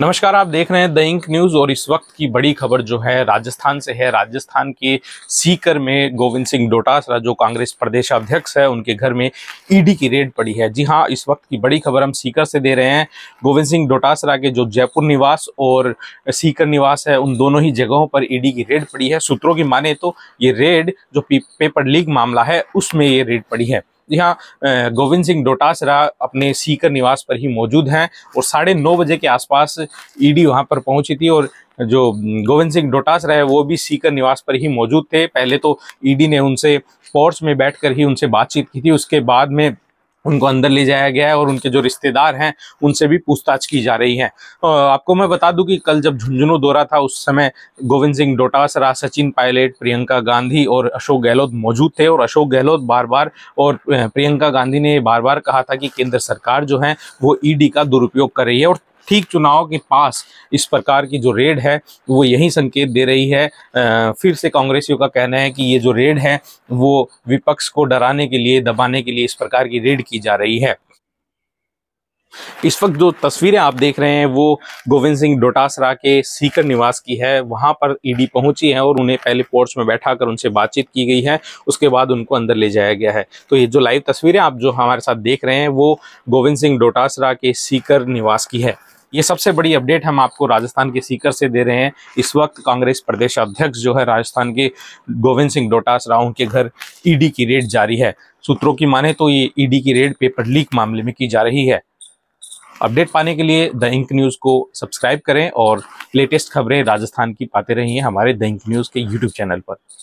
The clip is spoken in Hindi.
नमस्कार आप देख रहे हैं द इंक न्यूज और इस वक्त की बड़ी खबर जो है राजस्थान से है राजस्थान के सीकर में गोविंद सिंह डोटासरा जो कांग्रेस प्रदेश अध्यक्ष है उनके घर में ईडी की रेड पड़ी है जी हाँ इस वक्त की बड़ी खबर हम सीकर से दे रहे हैं गोविंद सिंह डोटासरा के जो जयपुर निवास और सीकर निवास है उन दोनों ही जगहों पर ईडी की रेड पड़ी है सूत्रों की माने तो ये रेड जो पेपर लीक मामला है उसमें ये रेड पड़ी है यहाँ गोविंद सिंह डोटासरा अपने सीकर निवास पर ही मौजूद हैं और साढ़े नौ बजे के आसपास ईडी वहां पर पहुंची थी और जो गोविंद सिंह डोटासरा है वो भी सीकर निवास पर ही मौजूद थे पहले तो ईडी ने उनसे पोर्च में बैठकर ही उनसे बातचीत की थी उसके बाद में उनको अंदर ले जाया गया है और उनके जो रिश्तेदार हैं उनसे भी पूछताछ की जा रही है आपको मैं बता दूं कि कल जब झुंझुनू दौरा था उस समय गोविंद सिंह डोटासरा सचिन पायलट प्रियंका गांधी और अशोक गहलोत मौजूद थे और अशोक गहलोत बार बार और प्रियंका गांधी ने बार बार कहा था कि केंद्र सरकार जो है वो ईडी e का दुरुपयोग कर रही है और ठीक चुनाव के पास इस प्रकार की जो रेड है वो यही संकेत दे रही है फिर से कांग्रेसियों का कहना है कि ये जो रेड है वो विपक्ष को डराने के लिए दबाने के लिए इस प्रकार की रेड की जा रही है इस वक्त जो तस्वीरें आप देख रहे हैं वो गोविंद सिंह डोटासरा के सीकर निवास की है वहां पर ईडी पहुंची है और उन्हें पहले पोर्च में बैठाकर उनसे बातचीत की गई है उसके बाद उनको अंदर ले जाया गया है तो ये जो लाइव तस्वीरें आप जो हमारे साथ देख रहे हैं वो गोविंद सिंह डोटासरा के सीकर निवास की है ये सबसे बड़ी अपडेट हम आपको राजस्थान के सीकर से दे रहे हैं इस वक्त कांग्रेस प्रदेश अध्यक्ष जो है राजस्थान के गोविंद सिंह डोटास राव के घर ईडी की रेड जारी है सूत्रों की माने तो ये ईडी की रेड पेपर लीक मामले में की जा रही है अपडेट पाने के लिए द इंक न्यूज़ को सब्सक्राइब करें और लेटेस्ट खबरें राजस्थान की पाते रहिए हमारे द इंक न्यूज़ के यूट्यूब चैनल पर